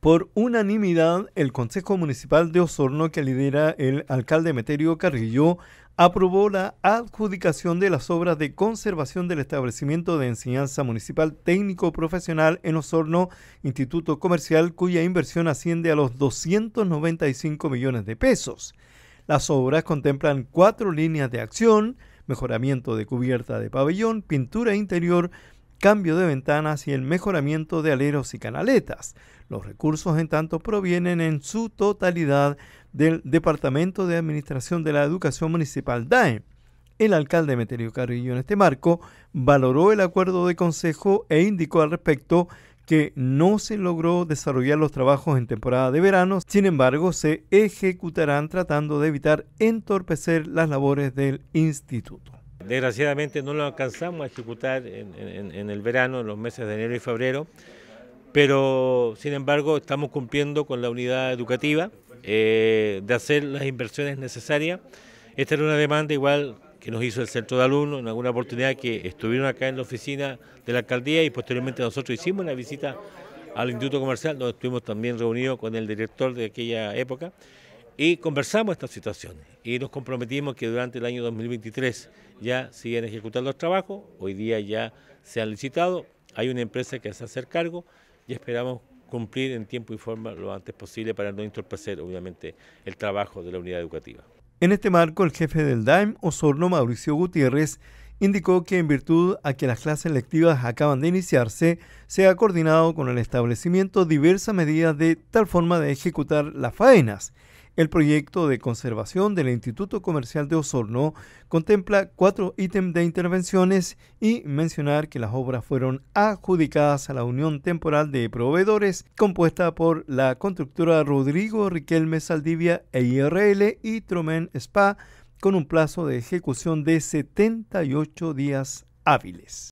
Por unanimidad, el Consejo Municipal de Osorno, que lidera el alcalde Meterio Carrillo, aprobó la adjudicación de las obras de conservación del establecimiento de enseñanza municipal técnico profesional en Osorno, Instituto Comercial, cuya inversión asciende a los 295 millones de pesos. Las obras contemplan cuatro líneas de acción, mejoramiento de cubierta de pabellón, pintura interior, cambio de ventanas y el mejoramiento de aleros y canaletas. Los recursos, en tanto, provienen en su totalidad del Departamento de Administración de la Educación Municipal DAE. El alcalde Metelio Carrillo en este marco valoró el acuerdo de consejo e indicó al respecto que no se logró desarrollar los trabajos en temporada de verano, sin embargo se ejecutarán tratando de evitar entorpecer las labores del instituto. Desgraciadamente no lo alcanzamos a ejecutar en, el verano, en los meses de enero y febrero, pero sin embargo estamos cumpliendo con la unidad educativa eh, de hacer las inversiones necesarias. Esta era una demanda igual que nos hizo el centro de alumnos en alguna oportunidad que estuvieron acá en la oficina de la alcaldía y posteriormente nosotros hicimos una visita al Instituto Comercial, donde estuvimos también reunidos con el director de aquella época y conversamos estas situaciones y nos comprometimos que durante el año 2023 ya siguen ejecutando los trabajos, hoy día ya se han licitado, hay una empresa que se hace cargo y esperamos cumplir en tiempo y forma lo antes posible para no entorpecer obviamente el trabajo de la unidad educativa. En este marco, el jefe del DAIM, Osorno Mauricio Gutiérrez, indicó que en virtud a que las clases lectivas acaban de iniciarse, se ha coordinado con el establecimiento diversas medidas de tal forma de ejecutar las faenas el proyecto de conservación del Instituto Comercial de Osorno contempla cuatro ítems de intervenciones y mencionar que las obras fueron adjudicadas a la Unión Temporal de Proveedores compuesta por la constructora Rodrigo Riquelme Saldivia E.I.R.L. y Tromen Spa con un plazo de ejecución de 78 días hábiles.